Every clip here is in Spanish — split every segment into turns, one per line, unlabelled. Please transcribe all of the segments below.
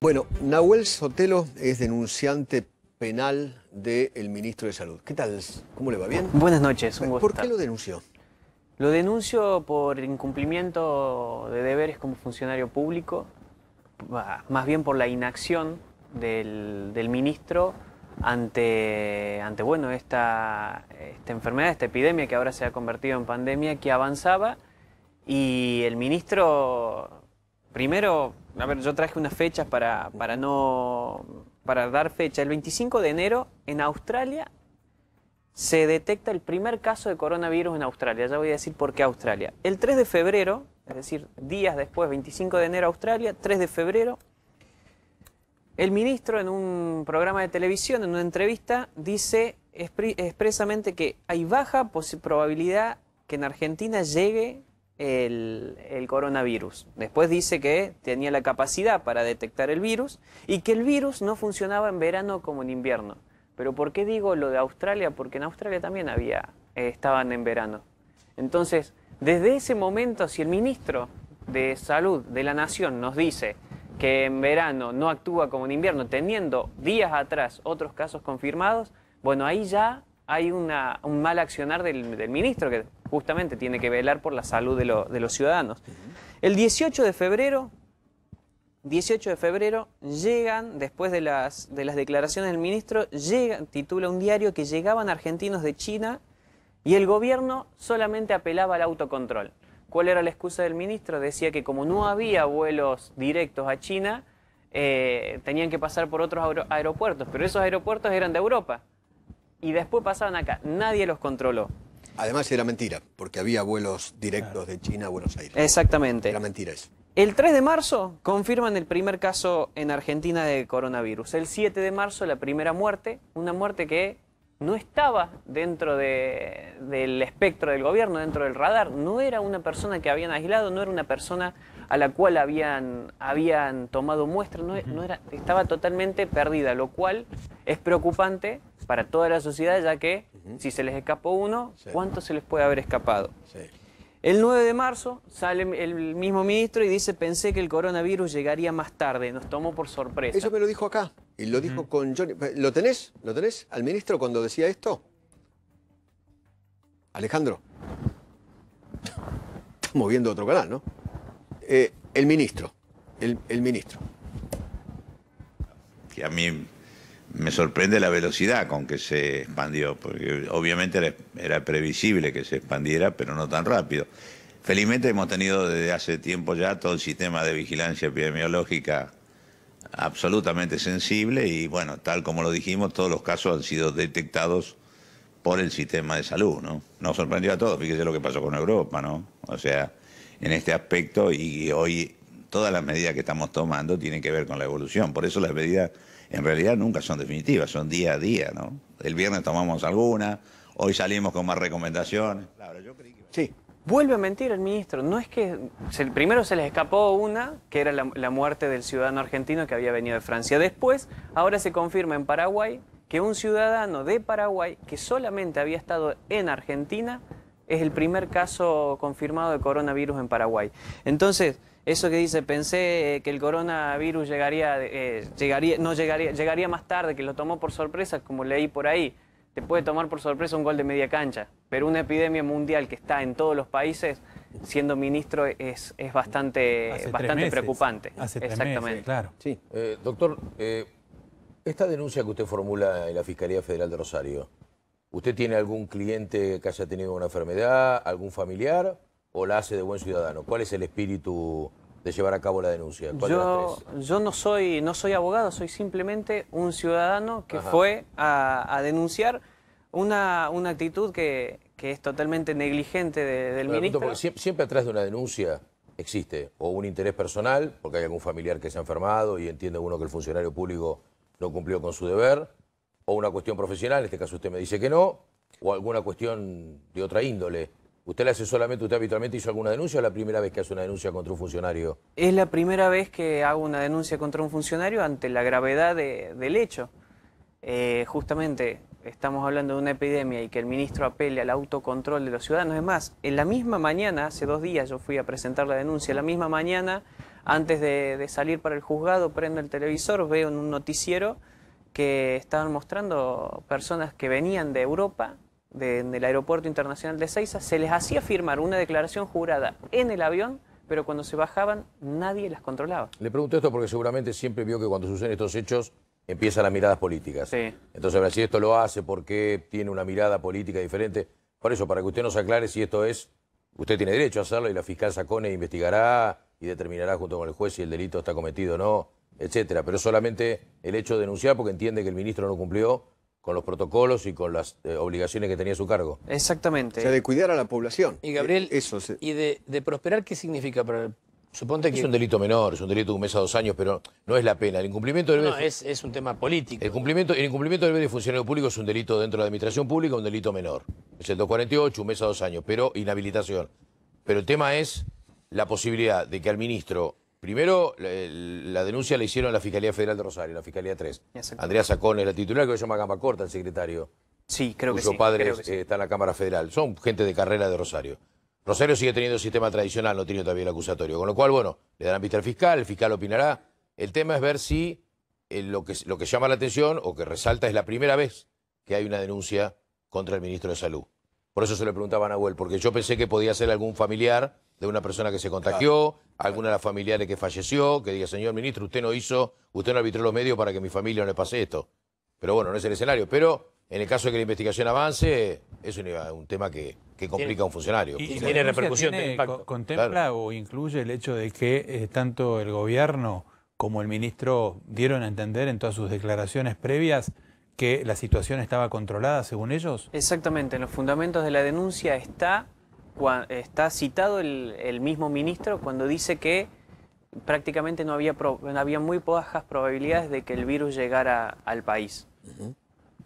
Bueno, Nahuel Sotelo es denunciante penal del ministro de Salud. ¿Qué tal? ¿Cómo le va? ¿Bien? Buenas noches, un gusto. ¿Por qué lo denunció? Lo denuncio por incumplimiento de deberes como funcionario público, más bien por la inacción del, ministro ante, bueno, esta enfermedad, esta epidemia que ahora se ha convertido en pandemia que avanzaba y el ministro, primero, a ver, yo traje unas fechas para, para no para dar fecha. El 25 de enero en Australia se detecta el primer caso de coronavirus en Australia. Ya voy a decir por qué Australia. El 3 de febrero, es decir, días después, 25 de enero Australia, 3 de febrero, el ministro en un programa de televisión, en una entrevista, dice expresamente que hay baja probabilidad que en Argentina llegue el, coronavirus. Después dice que tenía la capacidad para detectar el virus y que el virus no funcionaba en verano como en invierno. Pero ¿por qué digo lo de Australia? Porque en Australia también había, eh, estaban en verano. Entonces, desde ese momento, si el ministro de Salud de la Nación nos dice que en verano no actúa como en invierno, teniendo días atrás otros casos confirmados, bueno, ahí ya hay un mal accionar del, ministro que justamente tiene que velar por la salud de, los ciudadanos. El 18 de febrero, 18 de febrero, llegan, después de las, declaraciones del ministro, llegan titula un diario que llegaban argentinos de China y el gobierno solamente apelaba al autocontrol. ¿Cuál era la excusa del ministro? Decía que como no había vuelos directos a China, eh, tenían que pasar por otros aeropuertos, pero esos aeropuertos eran de Europa y después pasaban acá. Nadie los controló. Además era mentira, porque había vuelos directos de China a Buenos Aires. Exactamente. Era mentira eso. El 3 de marzo confirman el primer caso en Argentina de coronavirus. El 7 de marzo la primera muerte, una muerte que no estaba dentro del espectro del gobierno, dentro del radar, no era una persona que habían aislado, no era una persona a la cual habían, habían tomado muestra, no, era, estaba totalmente perdida, lo cual es preocupante para toda la sociedad, ya que si se les escapó uno, ¿cuánto se les puede haber escapado? El 9 de marzo sale el mismo ministro y dice, pensé que el coronavirus llegaría más tarde, nos tomó por sorpresa. Eso me lo dijo acá. Y lo dijo con Johnny. ¿Lo tenés? ¿Lo tenés al ministro cuando decía esto? Alejandro. Estamos viendo otro canal, ¿no? Eh, el ministro. El, ministro.
Que a mí me sorprende la velocidad con que se expandió, porque obviamente era, previsible que se expandiera, pero no tan rápido. Felizmente hemos tenido desde hace tiempo ya todo el sistema de vigilancia epidemiológica absolutamente sensible y bueno, tal como lo dijimos, todos los casos han sido detectados por el sistema de salud, ¿no? Nos sorprendió a todos, fíjese lo que pasó con Europa, ¿no? O sea, en este aspecto y hoy todas las medidas que estamos tomando tienen que ver con la evolución, por eso las medidas en realidad nunca son definitivas, son día a día, ¿no? El viernes tomamos alguna, hoy salimos con más recomendaciones. Sí. Vuelve a mentir el ministro. No es que. primero
se les escapó una, que era la, muerte del ciudadano argentino que había venido de Francia. Después, ahora se confirma en Paraguay que un ciudadano de Paraguay que solamente había estado en Argentina es el primer caso confirmado de coronavirus en Paraguay. Entonces, eso que dice, pensé eh, que el coronavirus llegaría, eh, llegaría, no, llegaría, llegaría más tarde, que lo tomó por sorpresa, como leí por ahí te puede tomar por sorpresa un gol de media cancha, pero una epidemia mundial que está en todos los países, siendo ministro es, es bastante, bastante preocupante. Exactamente.
claro. Sí. Eh, doctor, eh, esta denuncia que usted formula en la Fiscalía Federal de Rosario, ¿usted tiene algún cliente que haya tenido una enfermedad, algún familiar, o la hace de buen ciudadano? ¿Cuál es el espíritu de llevar a cabo la denuncia? Yo,
no soy no soy abogado, soy simplemente un ciudadano que fue a, denunciar una, una actitud que, es totalmente negligente del ministro.
Siempre, siempre, atrás de una denuncia existe o un interés personal, porque hay algún familiar que se ha enfermado y entiende uno que el funcionario público no cumplió con su deber, o una cuestión profesional, en este caso usted me dice que no, o alguna cuestión de otra índole. ¿Usted le hace solamente, usted habitualmente hizo alguna denuncia o es la primera vez que hace una denuncia contra un funcionario?
Es la primera vez que hago una denuncia contra un funcionario ante la gravedad del hecho. Eh, justamente estamos hablando de una epidemia y que el ministro apele al autocontrol de los ciudadanos. Es más, en la misma mañana, hace dos días yo fui a presentar la denuncia, la misma mañana, antes de, de salir para el juzgado, prendo el televisor, veo en un noticiero que estaban mostrando personas que venían de Europa en el Aeropuerto Internacional de Ceiza, se les hacía firmar una declaración jurada en el avión, pero cuando se bajaban nadie
las controlaba. Le pregunto esto porque seguramente siempre vio que cuando suceden estos hechos empiezan las miradas políticas. Entonces, ver si esto lo hace, porque tiene una mirada política diferente. Por eso, para que usted nos aclare si esto es, usted tiene derecho a hacerlo y la fiscal Sacone investigará y determinará junto con el juez si el delito está cometido o no, etcétera. Pero solamente el hecho de denunciar porque entiende que el ministro no cumplió con los protocolos y con las eh, obligaciones que tenía su cargo.
Exactamente. O sea, de cuidar a la población.
Y Gabriel, eh, eso y de,
prosperar, ¿qué significa para el...
Suponte que... Es un delito menor, es un delito de un mes a dos años, pero no es la pena. El incumplimiento del... No, es, un tema político. El, cumplimiento, el incumplimiento del deber de funcionario público es un delito dentro de la administración pública, un delito menor. Es el 248, un mes a dos años, pero inhabilitación. Pero el tema es la posibilidad de que al ministro Primero, la, denuncia la hicieron la Fiscalía Federal de Rosario, la Fiscalía 3. Andrea Sacón es la titular, que se llama Gamba Corta, el secretario. Sí, creo que sí. padre está en la Cámara Federal. Son gente de carrera de Rosario. Rosario sigue teniendo el sistema tradicional, no tiene todavía el acusatorio. Con lo cual, bueno, le darán vista al fiscal, el fiscal opinará. El tema es ver si eh, lo, que, llama la atención o que resalta es la primera vez que hay una denuncia contra el ministro de Salud. Por eso se le preguntaba a Nahuel, porque yo pensé que podía ser algún familiar de una persona que se contagió, alguna de las familiares que falleció, que diga, señor ministro, usted no hizo, usted no arbitró los medios para que mi familia no le pase esto. Pero bueno, no es el escenario. Pero en el caso de que la investigación avance, es un, eh, tema que, complica a un funcionario. Y, tiene repercusión. ¿Contempla o incluye el hecho de que eh, tanto el gobierno como el ministro dieron a entender en todas sus declaraciones previas que la situación estaba controlada según ellos?
Exactamente, en los fundamentos de la denuncia está está citado el, mismo ministro cuando dice que prácticamente no había, había muy bajas probabilidades de que el virus llegara
al país.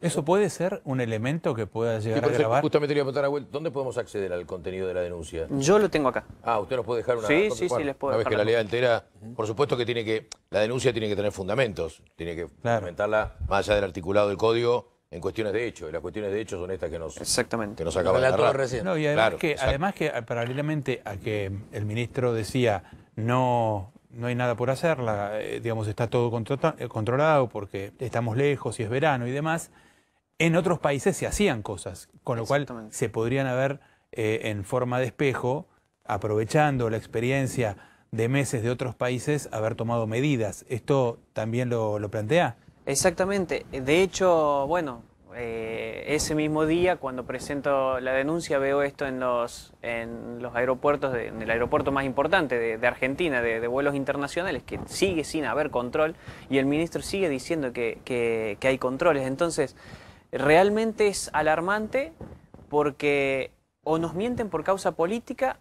¿Eso puede ser un elemento que pueda llegar a grabar? Justamente quería a preguntar a Will, ¿dónde podemos acceder al contenido de la denuncia? Yo lo tengo acá. Ah, usted nos puede dejar una... Sí, sí, sí, les puedo Una que la lea entera, por supuesto que tiene que... La denuncia tiene que tener fundamentos, tiene que fundamentarla más allá del articulado del código en cuestiones de hecho, y las cuestiones de hecho son estas que nos, Exactamente. nos acaba de hablar Recién. además, que, ah, paralelamente a que el ministro decía no, no hay nada por hacer, eh, digamos, está todo eh, controlado porque estamos lejos y es verano y demás, en otros países se hacían cosas, con lo cual se podrían haber eh, en forma de espejo, aprovechando la experiencia de meses de otros países, haber tomado medidas. ¿Esto también lo plantea?
Exactamente. De hecho, bueno, eh, ese mismo día cuando presento la denuncia veo esto en los, en los aeropuertos, de, en el aeropuerto más importante de, Argentina, de, vuelos internacionales, que sigue sin haber control y el ministro sigue diciendo que, hay controles. Entonces, realmente es alarmante porque o nos mienten por causa política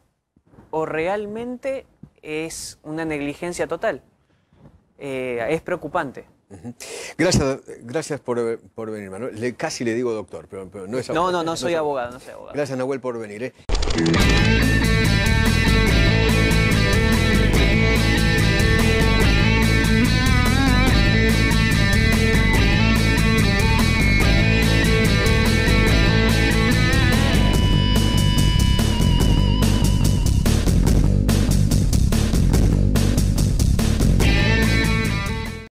o realmente es una negligencia total. Eh, es preocupante. Gracias, gracias por, por venir, Manuel. casi le digo doctor, pero, no es abogado. No, no, eh, no soy, abogado, no soy abogado. Gracias, Nahuel, por venir. Eh.